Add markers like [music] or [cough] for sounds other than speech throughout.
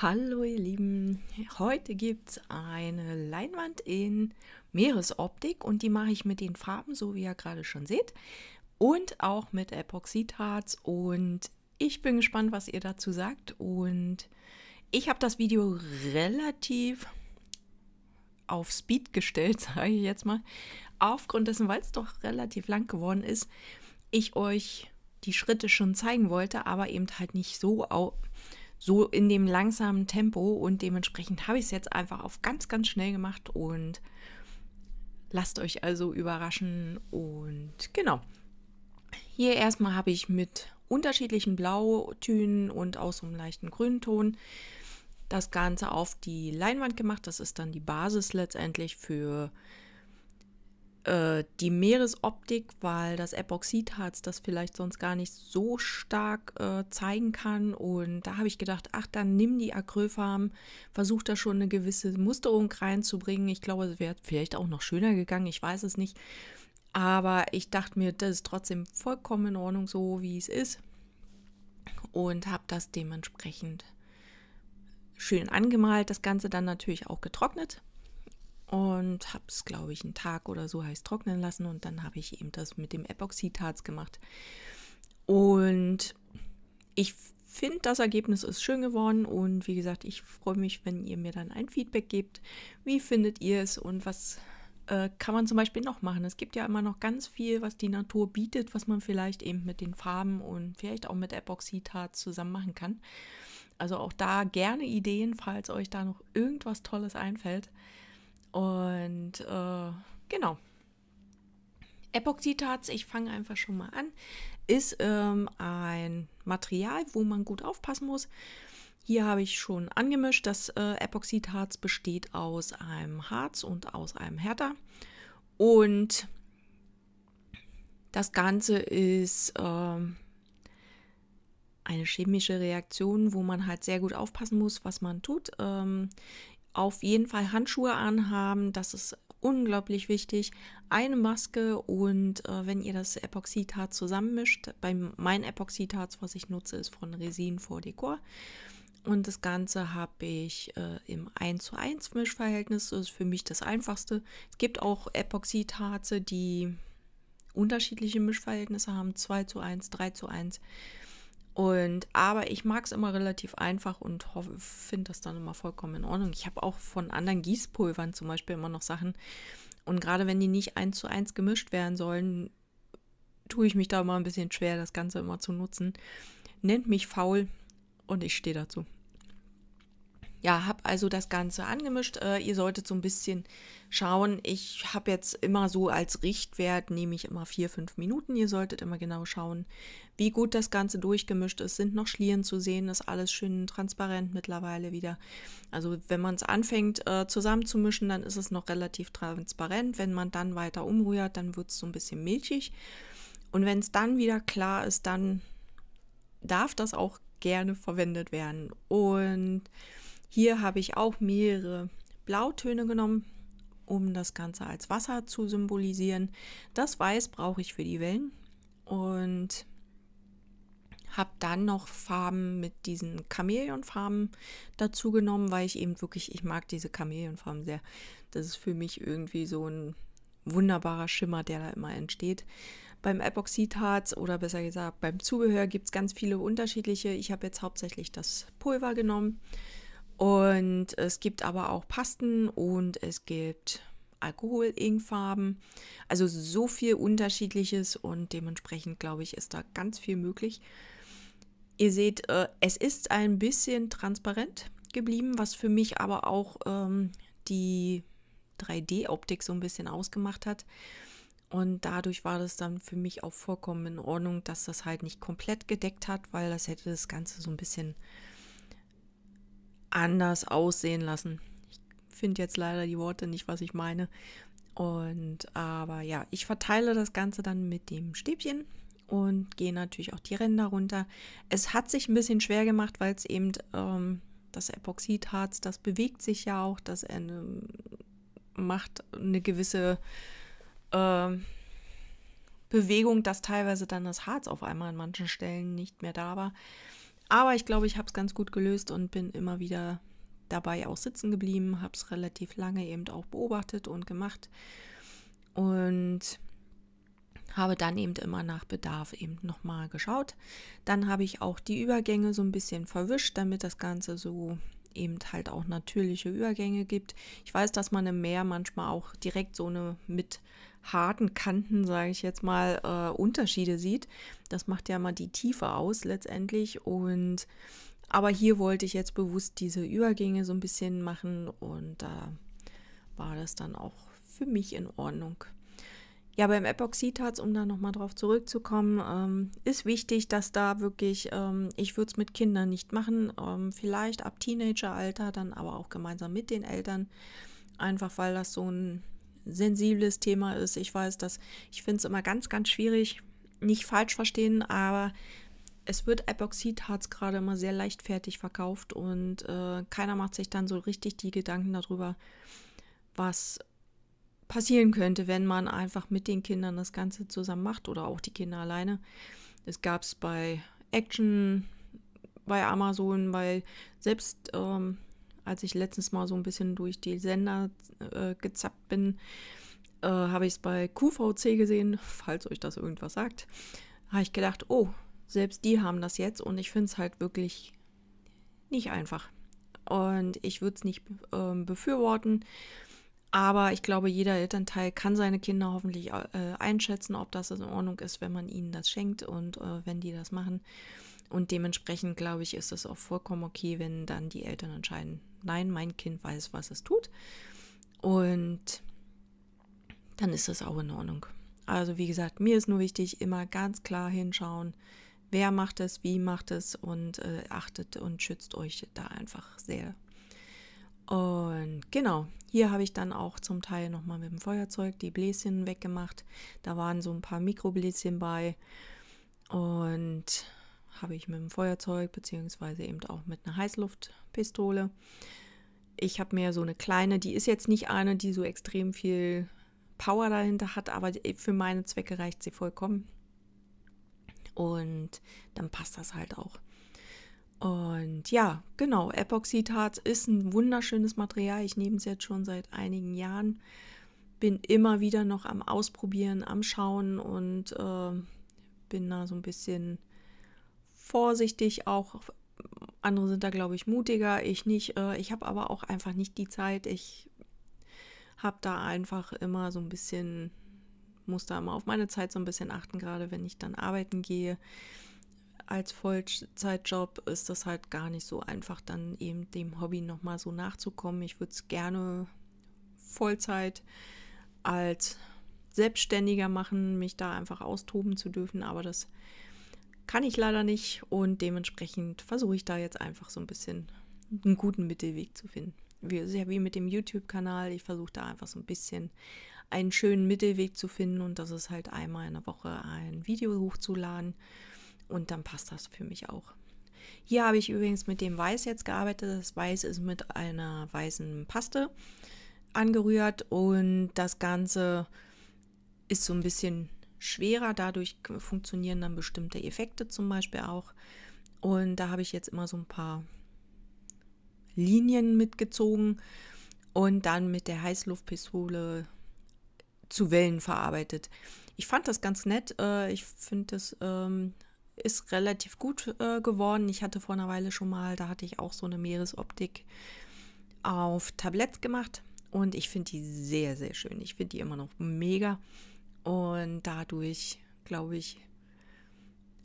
Hallo ihr Lieben, heute gibt es eine Leinwand in Meeresoptik und die mache ich mit den Farben, so wie ihr gerade schon seht und auch mit Epoxidharz und ich bin gespannt, was ihr dazu sagt und ich habe das Video relativ auf Speed gestellt, [laughs] sage ich jetzt mal, aufgrund dessen, weil es doch relativ lang geworden ist, ich euch die Schritte schon zeigen wollte, aber eben halt nicht so auf so in dem langsamen Tempo und dementsprechend habe ich es jetzt einfach auf ganz, ganz schnell gemacht und lasst euch also überraschen und genau. Hier erstmal habe ich mit unterschiedlichen Blautönen und auch so einem leichten Grünton das Ganze auf die Leinwand gemacht. Das ist dann die Basis letztendlich für äh, die Meeresoptik, weil das Epoxidharz das vielleicht sonst gar nicht so stark äh, zeigen kann. Und da habe ich gedacht, ach, dann nimm die Acrylfarben, versuch da schon eine gewisse Musterung reinzubringen. Ich glaube, es wäre vielleicht auch noch schöner gegangen, ich weiß es nicht. Aber ich dachte mir, das ist trotzdem vollkommen in Ordnung, so wie es ist. Und habe das dementsprechend schön angemalt, das Ganze dann natürlich auch getrocknet und habe es, glaube ich, einen Tag oder so heiß trocknen lassen und dann habe ich eben das mit dem Epoxidharz gemacht. Und ich finde, das Ergebnis ist schön geworden und wie gesagt, ich freue mich, wenn ihr mir dann ein Feedback gebt. Wie findet ihr es und was äh, kann man zum Beispiel noch machen? Es gibt ja immer noch ganz viel, was die Natur bietet, was man vielleicht eben mit den Farben und vielleicht auch mit Epoxidharz zusammen machen kann. Also auch da gerne Ideen, falls euch da noch irgendwas Tolles einfällt. Und äh, genau. Epoxidharz, ich fange einfach schon mal an, ist ähm, ein Material, wo man gut aufpassen muss. Hier habe ich schon angemischt, das äh, Epoxidharz besteht aus einem Harz und aus einem Härter. Und das Ganze ist ähm, eine chemische Reaktion, wo man halt sehr gut aufpassen muss, was man tut. Ähm, auf jeden Fall Handschuhe anhaben, das ist unglaublich wichtig. Eine Maske und äh, wenn ihr das Epoxidharz zusammenmischt, bei mein Epoxidharz, was ich nutze, ist von Resin vor Dekor. Und das Ganze habe ich äh, im 1 zu 1 Mischverhältnis. Das ist für mich das einfachste. Es gibt auch Epoxidharze, die unterschiedliche Mischverhältnisse haben. 2 zu 1, 3 zu 1. Und aber ich mag es immer relativ einfach und finde das dann immer vollkommen in Ordnung. Ich habe auch von anderen Gießpulvern zum Beispiel immer noch Sachen. Und gerade wenn die nicht eins zu eins gemischt werden sollen, tue ich mich da immer ein bisschen schwer, das Ganze immer zu nutzen. Nennt mich faul und ich stehe dazu ja, habe also das Ganze angemischt. Äh, ihr solltet so ein bisschen schauen. Ich habe jetzt immer so als Richtwert, nehme ich immer 4-5 Minuten. Ihr solltet immer genau schauen, wie gut das Ganze durchgemischt ist. Sind noch Schlieren zu sehen, ist alles schön transparent mittlerweile wieder. Also wenn man es anfängt äh, zusammenzumischen, dann ist es noch relativ transparent. Wenn man dann weiter umrührt, dann wird es so ein bisschen milchig. Und wenn es dann wieder klar ist, dann darf das auch gerne verwendet werden. Und hier habe ich auch mehrere Blautöne genommen, um das Ganze als Wasser zu symbolisieren. Das Weiß brauche ich für die Wellen und habe dann noch Farben mit diesen Chamäleonfarben dazu genommen, weil ich eben wirklich, ich mag diese Chamäleonfarben sehr. Das ist für mich irgendwie so ein wunderbarer Schimmer, der da immer entsteht. Beim Epoxidharz oder besser gesagt beim Zubehör gibt es ganz viele unterschiedliche. Ich habe jetzt hauptsächlich das Pulver genommen und es gibt aber auch Pasten und es gibt Alkohol, Inkfarben. Also so viel unterschiedliches und dementsprechend glaube ich, ist da ganz viel möglich. Ihr seht, äh, es ist ein bisschen transparent geblieben, was für mich aber auch ähm, die 3D-Optik so ein bisschen ausgemacht hat. Und dadurch war das dann für mich auch vollkommen in Ordnung, dass das halt nicht komplett gedeckt hat, weil das hätte das Ganze so ein bisschen anders aussehen lassen. Ich finde jetzt leider die Worte nicht, was ich meine. Und aber ja, ich verteile das Ganze dann mit dem Stäbchen und gehe natürlich auch die Ränder runter. Es hat sich ein bisschen schwer gemacht, weil es eben ähm, das Epoxidharz, das bewegt sich ja auch, das eine, ähm, macht eine gewisse äh, Bewegung, dass teilweise dann das Harz auf einmal an manchen Stellen nicht mehr da war. Aber ich glaube, ich habe es ganz gut gelöst und bin immer wieder dabei auch sitzen geblieben, habe es relativ lange eben auch beobachtet und gemacht und habe dann eben immer nach Bedarf eben nochmal geschaut. Dann habe ich auch die Übergänge so ein bisschen verwischt, damit das Ganze so eben halt auch natürliche Übergänge gibt. Ich weiß, dass man im Meer manchmal auch direkt so eine mit harten Kanten, sage ich jetzt mal, äh, Unterschiede sieht. Das macht ja mal die Tiefe aus letztendlich. Und aber hier wollte ich jetzt bewusst diese Übergänge so ein bisschen machen und da äh, war das dann auch für mich in Ordnung. Ja, beim Epoxidharz, um da nochmal drauf zurückzukommen, ähm, ist wichtig, dass da wirklich, ähm, ich würde es mit Kindern nicht machen, ähm, vielleicht ab Teenageralter, dann aber auch gemeinsam mit den Eltern, einfach weil das so ein sensibles Thema ist. Ich weiß, dass ich finde es immer ganz, ganz schwierig, nicht falsch verstehen, aber es wird Epoxidharz gerade immer sehr leichtfertig verkauft und äh, keiner macht sich dann so richtig die Gedanken darüber, was passieren könnte, wenn man einfach mit den Kindern das Ganze zusammen macht oder auch die Kinder alleine. Es gab es bei Action, bei Amazon, weil selbst ähm, als ich letztens mal so ein bisschen durch die Sender äh, gezappt bin, äh, habe ich es bei QVC gesehen, [laughs] falls euch das irgendwas sagt. Habe ich gedacht, oh, selbst die haben das jetzt und ich finde es halt wirklich nicht einfach. Und ich würde es nicht äh, befürworten. Aber ich glaube, jeder Elternteil kann seine Kinder hoffentlich äh, einschätzen, ob das in Ordnung ist, wenn man ihnen das schenkt und äh, wenn die das machen. Und dementsprechend, glaube ich, ist es auch vollkommen okay, wenn dann die Eltern entscheiden, nein, mein Kind weiß, was es tut. Und dann ist das auch in Ordnung. Also wie gesagt, mir ist nur wichtig, immer ganz klar hinschauen, wer macht es, wie macht es und äh, achtet und schützt euch da einfach sehr und genau, hier habe ich dann auch zum Teil nochmal mit dem Feuerzeug die Bläschen weggemacht. Da waren so ein paar Mikrobläschen bei. Und habe ich mit dem Feuerzeug beziehungsweise eben auch mit einer Heißluftpistole. Ich habe mir so eine kleine, die ist jetzt nicht eine, die so extrem viel Power dahinter hat, aber für meine Zwecke reicht sie vollkommen. Und dann passt das halt auch. Und ja, genau, Epoxidharz ist ein wunderschönes Material. Ich nehme es jetzt schon seit einigen Jahren. Bin immer wieder noch am Ausprobieren, am Schauen und äh, bin da so ein bisschen vorsichtig. Auch andere sind da, glaube ich, mutiger. Ich nicht. Äh, ich habe aber auch einfach nicht die Zeit. Ich habe da einfach immer so ein bisschen, muss da immer auf meine Zeit so ein bisschen achten, gerade wenn ich dann arbeiten gehe als Vollzeitjob ist das halt gar nicht so einfach, dann eben dem Hobby nochmal so nachzukommen. Ich würde es gerne Vollzeit als Selbstständiger machen, mich da einfach austoben zu dürfen, aber das kann ich leider nicht und dementsprechend versuche ich da jetzt einfach so ein bisschen einen guten Mittelweg zu finden. Wie, sehr wie mit dem YouTube-Kanal, ich versuche da einfach so ein bisschen einen schönen Mittelweg zu finden und das ist halt einmal in der Woche ein Video hochzuladen und dann passt das für mich auch. Hier habe ich übrigens mit dem Weiß jetzt gearbeitet. Das Weiß ist mit einer weißen Paste angerührt und das Ganze ist so ein bisschen schwerer. Dadurch funktionieren dann bestimmte Effekte zum Beispiel auch. Und da habe ich jetzt immer so ein paar Linien mitgezogen und dann mit der Heißluftpistole zu Wellen verarbeitet. Ich fand das ganz nett. Äh, ich finde das ähm, ist relativ gut äh, geworden. Ich hatte vor einer Weile schon mal, da hatte ich auch so eine Meeresoptik auf Tabletts gemacht und ich finde die sehr, sehr schön. Ich finde die immer noch mega und dadurch, glaube ich,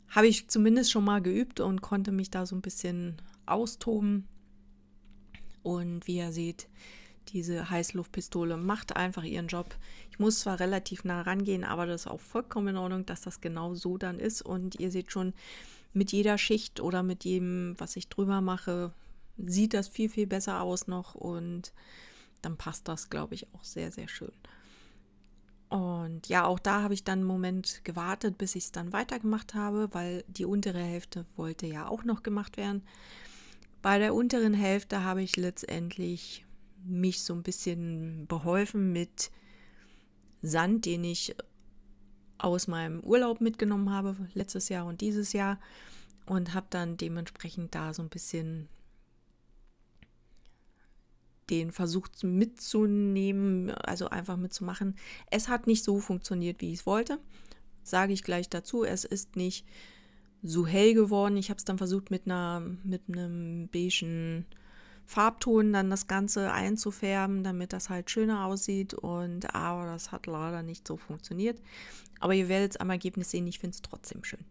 habe ich zumindest schon mal geübt und konnte mich da so ein bisschen austoben. Und wie ihr seht, diese Heißluftpistole macht einfach ihren Job. Ich muss zwar relativ nah rangehen, aber das ist auch vollkommen in Ordnung, dass das genau so dann ist. Und ihr seht schon, mit jeder Schicht oder mit jedem, was ich drüber mache, sieht das viel, viel besser aus noch. Und dann passt das, glaube ich, auch sehr, sehr schön. Und ja, auch da habe ich dann einen Moment gewartet, bis ich es dann weitergemacht habe, weil die untere Hälfte wollte ja auch noch gemacht werden. Bei der unteren Hälfte habe ich letztendlich mich so ein bisschen beholfen mit Sand, den ich aus meinem Urlaub mitgenommen habe, letztes Jahr und dieses Jahr. Und habe dann dementsprechend da so ein bisschen den versucht mitzunehmen, also einfach mitzumachen. Es hat nicht so funktioniert, wie ich es wollte. Sage ich gleich dazu. Es ist nicht so hell geworden. Ich habe es dann versucht mit einer mit einem beigen Farbton dann das Ganze einzufärben, damit das halt schöner aussieht. Und aber das hat leider nicht so funktioniert. Aber ihr werdet es am Ergebnis sehen, ich finde es trotzdem schön.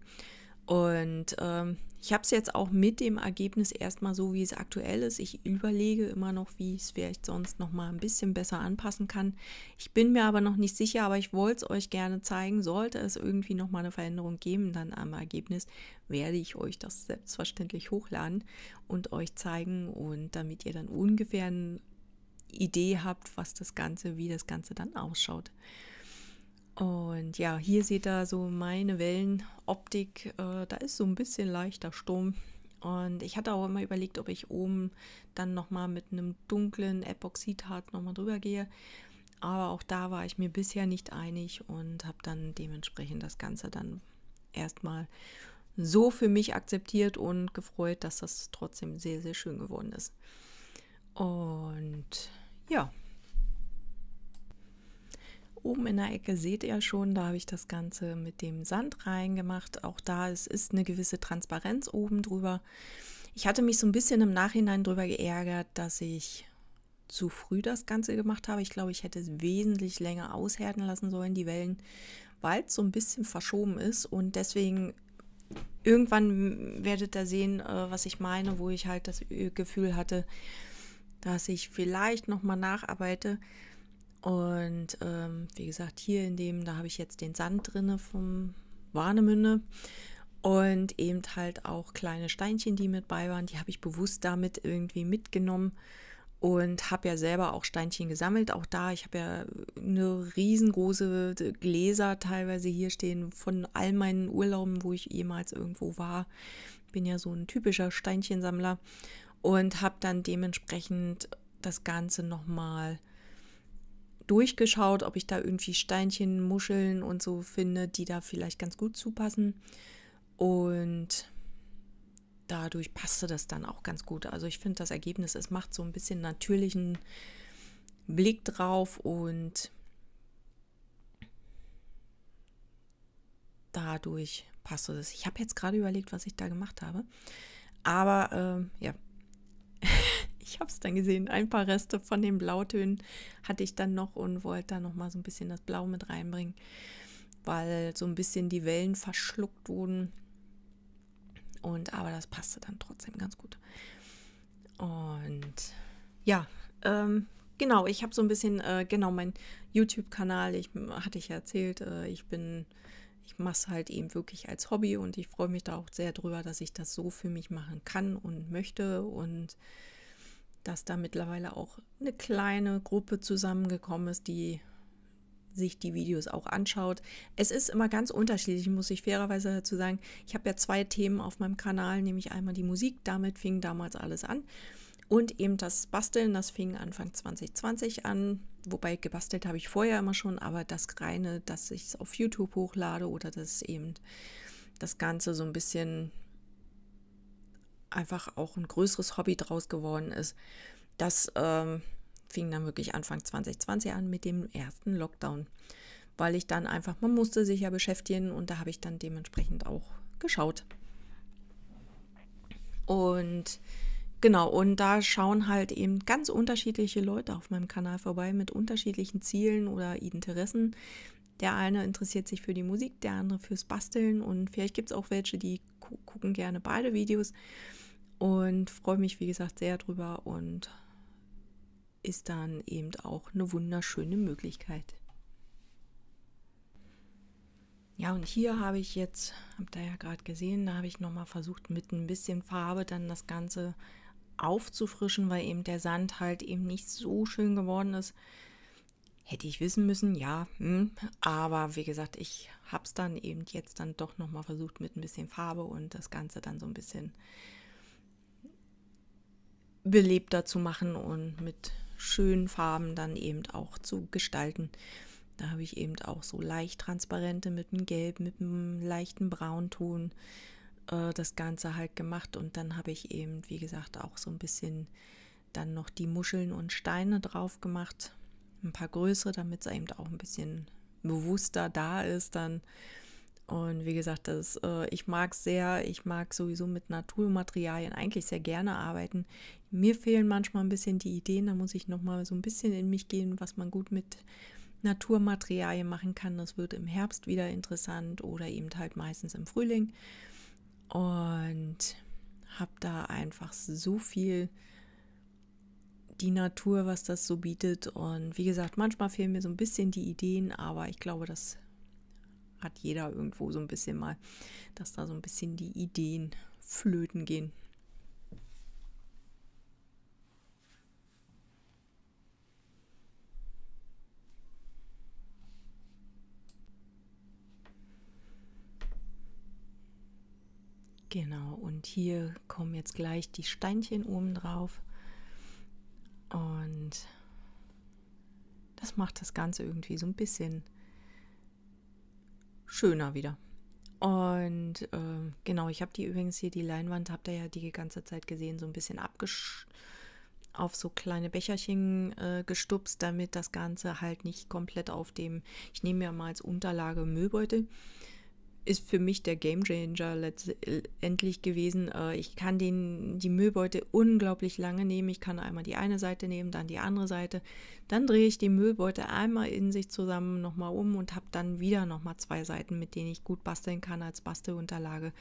Und ähm, ich habe es jetzt auch mit dem Ergebnis erstmal so, wie es aktuell ist. Ich überlege immer noch, wie ich es vielleicht sonst noch mal ein bisschen besser anpassen kann. Ich bin mir aber noch nicht sicher, aber ich wollte es euch gerne zeigen. Sollte es irgendwie noch mal eine Veränderung geben dann am Ergebnis, werde ich euch das selbstverständlich hochladen und euch zeigen. Und damit ihr dann ungefähr eine Idee habt, was das Ganze, wie das Ganze dann ausschaut. Und ja, hier seht ihr so meine Wellenoptik. Äh, da ist so ein bisschen leichter Sturm. Und ich hatte auch immer überlegt, ob ich oben dann nochmal mit einem dunklen Epoxidharz nochmal drüber gehe. Aber auch da war ich mir bisher nicht einig und habe dann dementsprechend das Ganze dann erstmal so für mich akzeptiert und gefreut, dass das trotzdem sehr, sehr schön geworden ist. Und ja, Oben in der Ecke seht ihr schon, da habe ich das Ganze mit dem Sand reingemacht. Auch da es ist eine gewisse Transparenz oben drüber. Ich hatte mich so ein bisschen im Nachhinein darüber geärgert, dass ich zu früh das Ganze gemacht habe. Ich glaube, ich hätte es wesentlich länger aushärten lassen sollen, die Wellen, weil es so ein bisschen verschoben ist. Und deswegen irgendwann werdet ihr sehen, äh, was ich meine, wo ich halt das Gefühl hatte, dass ich vielleicht nochmal nacharbeite. Und ähm, wie gesagt, hier in dem, da habe ich jetzt den Sand drinne vom Warnemünde und eben halt auch kleine Steinchen, die mit bei waren. Die habe ich bewusst damit irgendwie mitgenommen und habe ja selber auch Steinchen gesammelt. Auch da, ich habe ja eine riesengroße Gläser teilweise hier stehen von all meinen Urlauben, wo ich jemals irgendwo war. Bin ja so ein typischer Steinchensammler und habe dann dementsprechend das Ganze nochmal mal durchgeschaut, ob ich da irgendwie Steinchen, Muscheln und so finde, die da vielleicht ganz gut zupassen. Und dadurch passte das dann auch ganz gut. Also ich finde das Ergebnis, es macht so ein bisschen natürlichen Blick drauf und dadurch passte das. Ich habe jetzt gerade überlegt, was ich da gemacht habe. Aber äh, ja, ich habe es dann gesehen. Ein paar Reste von den Blautönen hatte ich dann noch und wollte dann noch mal so ein bisschen das Blau mit reinbringen, weil so ein bisschen die Wellen verschluckt wurden. Und aber das passte dann trotzdem ganz gut. Und ja, ähm, genau, ich habe so ein bisschen, äh, genau, mein YouTube-Kanal, ich hatte ich ja erzählt, äh, ich bin, ich mache es halt eben wirklich als Hobby und ich freue mich da auch sehr drüber, dass ich das so für mich machen kann und möchte und dass da mittlerweile auch eine kleine Gruppe zusammengekommen ist, die sich die Videos auch anschaut. Es ist immer ganz unterschiedlich, muss ich fairerweise dazu sagen. Ich habe ja zwei Themen auf meinem Kanal, nämlich einmal die Musik, damit fing damals alles an. Und eben das Basteln, das fing Anfang 2020 an. Wobei gebastelt habe ich vorher immer schon, aber das reine, dass ich es auf YouTube hochlade oder dass eben das Ganze so ein bisschen einfach auch ein größeres Hobby draus geworden ist. Das ähm, fing dann wirklich Anfang 2020 an mit dem ersten Lockdown, weil ich dann einfach, man musste sich ja beschäftigen und da habe ich dann dementsprechend auch geschaut. Und genau, und da schauen halt eben ganz unterschiedliche Leute auf meinem Kanal vorbei mit unterschiedlichen Zielen oder Interessen. Der eine interessiert sich für die Musik, der andere fürs Basteln und vielleicht gibt es auch welche, die gucken gerne beide Videos. Und freue mich, wie gesagt, sehr drüber und ist dann eben auch eine wunderschöne Möglichkeit. Ja, und hier habe ich jetzt, habt ihr ja gerade gesehen, da habe ich nochmal versucht, mit ein bisschen Farbe dann das Ganze aufzufrischen, weil eben der Sand halt eben nicht so schön geworden ist. Hätte ich wissen müssen, ja. Hm. Aber wie gesagt, ich habe es dann eben jetzt dann doch nochmal versucht mit ein bisschen Farbe und das Ganze dann so ein bisschen belebter zu machen und mit schönen Farben dann eben auch zu gestalten. Da habe ich eben auch so leicht transparente mit einem Gelb, mit einem leichten Braunton äh, das Ganze halt gemacht. Und dann habe ich eben, wie gesagt, auch so ein bisschen dann noch die Muscheln und Steine drauf gemacht. Ein paar größere, damit es eben auch ein bisschen bewusster da ist dann. Und wie gesagt, das, äh, ich mag es sehr, ich mag sowieso mit Naturmaterialien eigentlich sehr gerne arbeiten. Mir fehlen manchmal ein bisschen die Ideen, da muss ich nochmal so ein bisschen in mich gehen, was man gut mit Naturmaterialien machen kann. Das wird im Herbst wieder interessant oder eben halt meistens im Frühling. Und habe da einfach so viel die Natur, was das so bietet. Und wie gesagt, manchmal fehlen mir so ein bisschen die Ideen, aber ich glaube, das hat jeder irgendwo so ein bisschen mal, dass da so ein bisschen die Ideen flöten gehen. Genau, und hier kommen jetzt gleich die Steinchen oben drauf. Und das macht das Ganze irgendwie so ein bisschen schöner wieder. Und äh, genau, ich habe die übrigens hier, die Leinwand, habt ihr ja die ganze Zeit gesehen, so ein bisschen abgesch auf so kleine Becherchen äh, gestupst, damit das Ganze halt nicht komplett auf dem, ich nehme ja mal als Unterlage Müllbeutel, ist für mich der Game Changer letztendlich gewesen. Äh, ich kann den, die Müllbeute unglaublich lange nehmen. Ich kann einmal die eine Seite nehmen, dann die andere Seite. Dann drehe ich die Müllbeute einmal in sich zusammen nochmal um und habe dann wieder nochmal zwei Seiten, mit denen ich gut basteln kann als Bastelunterlage.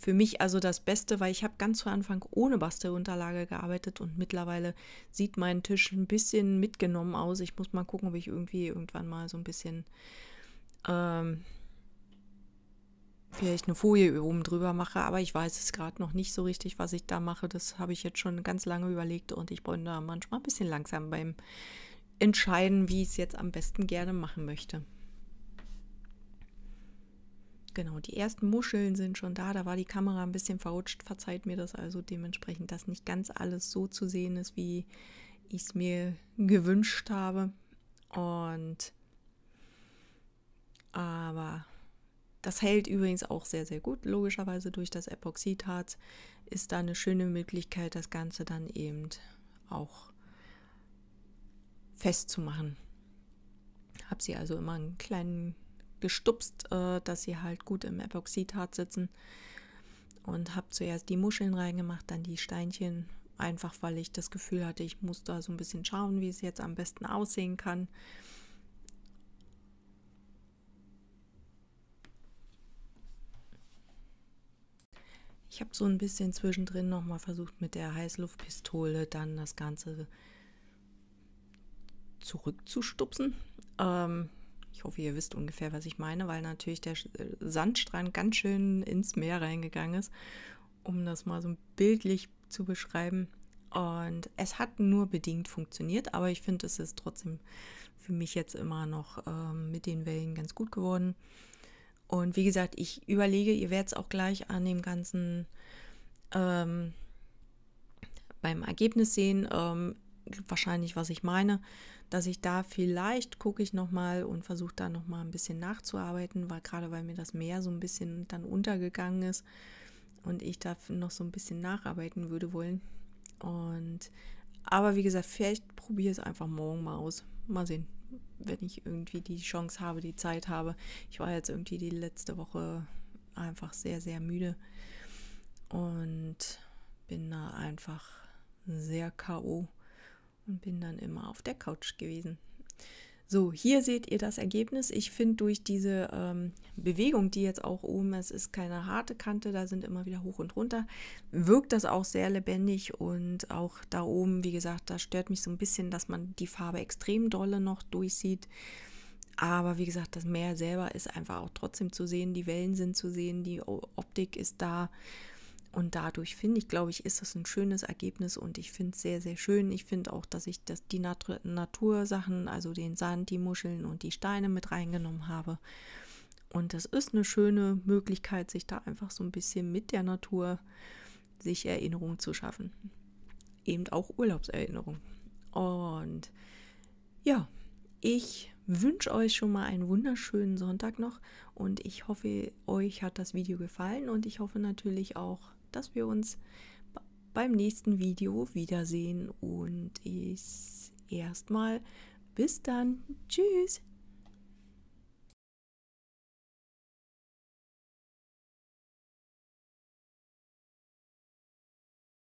Für mich also das Beste, weil ich habe ganz zu Anfang ohne Bastelunterlage gearbeitet und mittlerweile sieht mein Tisch ein bisschen mitgenommen aus. Ich muss mal gucken, ob ich irgendwie irgendwann mal so ein bisschen... Ähm, vielleicht eine Folie oben drüber mache, aber ich weiß es gerade noch nicht so richtig, was ich da mache. Das habe ich jetzt schon ganz lange überlegt und ich bin da manchmal ein bisschen langsam beim Entscheiden, wie ich es jetzt am besten gerne machen möchte. Genau, die ersten Muscheln sind schon da, da war die Kamera ein bisschen verrutscht, verzeiht mir das also dementsprechend, dass nicht ganz alles so zu sehen ist, wie ich es mir gewünscht habe. Und aber das hält übrigens auch sehr, sehr gut. Logischerweise durch das Epoxidharz ist da eine schöne Möglichkeit, das Ganze dann eben auch festzumachen. Habe sie also immer einen kleinen gestupst, äh, dass sie halt gut im Epoxidharz sitzen. Und habe zuerst die Muscheln reingemacht, dann die Steinchen, einfach weil ich das Gefühl hatte, ich muss da so ein bisschen schauen, wie es jetzt am besten aussehen kann. Ich habe so ein bisschen zwischendrin nochmal versucht, mit der Heißluftpistole dann das Ganze zurückzustupsen. Ähm, ich hoffe, ihr wisst ungefähr, was ich meine, weil natürlich der äh, Sandstrand ganz schön ins Meer reingegangen ist, um das mal so bildlich zu beschreiben. Und es hat nur bedingt funktioniert, aber ich finde, es ist trotzdem für mich jetzt immer noch ähm, mit den Wellen ganz gut geworden. Und wie gesagt, ich überlege, ihr werdet es auch gleich an dem ganzen ähm, beim Ergebnis sehen, ähm, wahrscheinlich, was ich meine, dass ich da vielleicht gucke ich nochmal und versuche da nochmal ein bisschen nachzuarbeiten, weil gerade weil mir das Meer so ein bisschen dann untergegangen ist und ich da noch so ein bisschen nacharbeiten würde wollen. Und aber wie gesagt, vielleicht probiere es einfach morgen mal aus. Mal sehen wenn ich irgendwie die Chance habe, die Zeit habe. Ich war jetzt irgendwie die letzte Woche einfach sehr, sehr müde und bin da einfach sehr KO und bin dann immer auf der Couch gewesen. So, hier seht ihr das Ergebnis. Ich finde durch diese ähm, Bewegung, die jetzt auch oben ist, ist keine harte Kante, da sind immer wieder hoch und runter, wirkt das auch sehr lebendig und auch da oben, wie gesagt, da stört mich so ein bisschen, dass man die Farbe extrem dolle noch durchsieht. Aber wie gesagt, das Meer selber ist einfach auch trotzdem zu sehen, die Wellen sind zu sehen, die Optik ist da. Und dadurch finde ich, glaube ich, ist das ein schönes Ergebnis und ich finde es sehr, sehr schön. Ich finde auch, dass ich das, die Natur Natursachen, also den Sand, die Muscheln und die Steine mit reingenommen habe. Und das ist eine schöne Möglichkeit, sich da einfach so ein bisschen mit der Natur sich Erinnerungen zu schaffen. Eben auch Urlaubserinnerungen. Und ja, ich wünsche euch schon mal einen wunderschönen Sonntag noch und ich hoffe, euch hat das Video gefallen und ich hoffe natürlich auch, dass wir uns beim nächsten Video wiedersehen und ich erstmal bis dann. Tschüss!